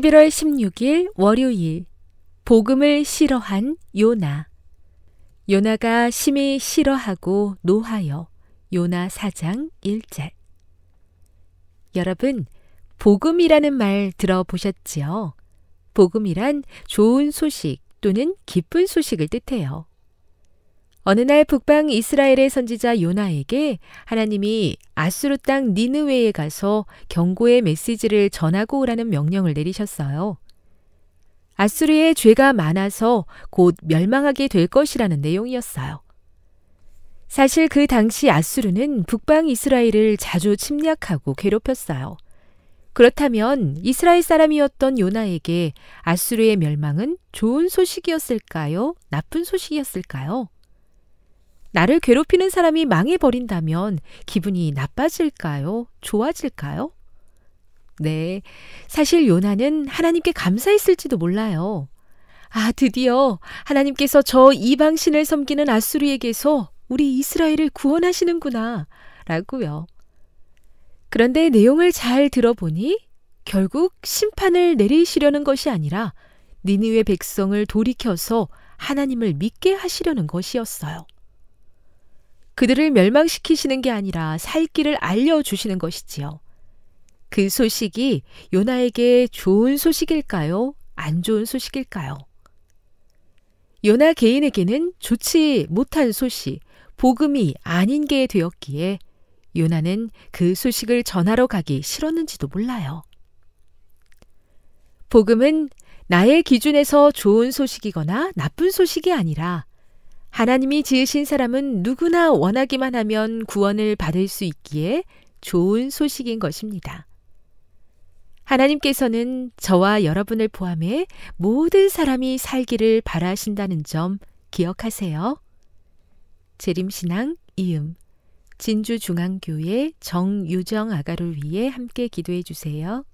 11월 16일 월요일 복음을 싫어한 요나 요나가 심히 싫어하고 노하여 요나 사장일절 여러분 복음이라는 말 들어보셨지요? 복음이란 좋은 소식 또는 기쁜 소식을 뜻해요. 어느 날 북방 이스라엘의 선지자 요나에게 하나님이 아수르 땅 니느웨에 가서 경고의 메시지를 전하고 오라는 명령을 내리셨어요. 아수르의 죄가 많아서 곧 멸망하게 될 것이라는 내용이었어요. 사실 그 당시 아수르는 북방 이스라엘을 자주 침략하고 괴롭혔어요. 그렇다면 이스라엘 사람이었던 요나에게 아수르의 멸망은 좋은 소식이었을까요? 나쁜 소식이었을까요? 나를 괴롭히는 사람이 망해버린다면 기분이 나빠질까요? 좋아질까요? 네. 사실 요나는 하나님께 감사했을지도 몰라요. 아, 드디어 하나님께서 저 이방신을 섬기는 아수리에게서 우리 이스라엘을 구원하시는구나. 라고요. 그런데 내용을 잘 들어보니 결국 심판을 내리시려는 것이 아니라 니느웨 백성을 돌이켜서 하나님을 믿게 하시려는 것이었어요. 그들을 멸망시키시는 게 아니라 살 길을 알려주시는 것이지요. 그 소식이 요나에게 좋은 소식일까요? 안 좋은 소식일까요? 요나 개인에게는 좋지 못한 소식, 복음이 아닌 게 되었기에 요나는 그 소식을 전하러 가기 싫었는지도 몰라요. 복음은 나의 기준에서 좋은 소식이거나 나쁜 소식이 아니라 하나님이 지으신 사람은 누구나 원하기만 하면 구원을 받을 수 있기에 좋은 소식인 것입니다. 하나님께서는 저와 여러분을 포함해 모든 사람이 살기를 바라신다는 점 기억하세요. 재림신앙 이음 진주중앙교회 정유정 아가를 위해 함께 기도해 주세요.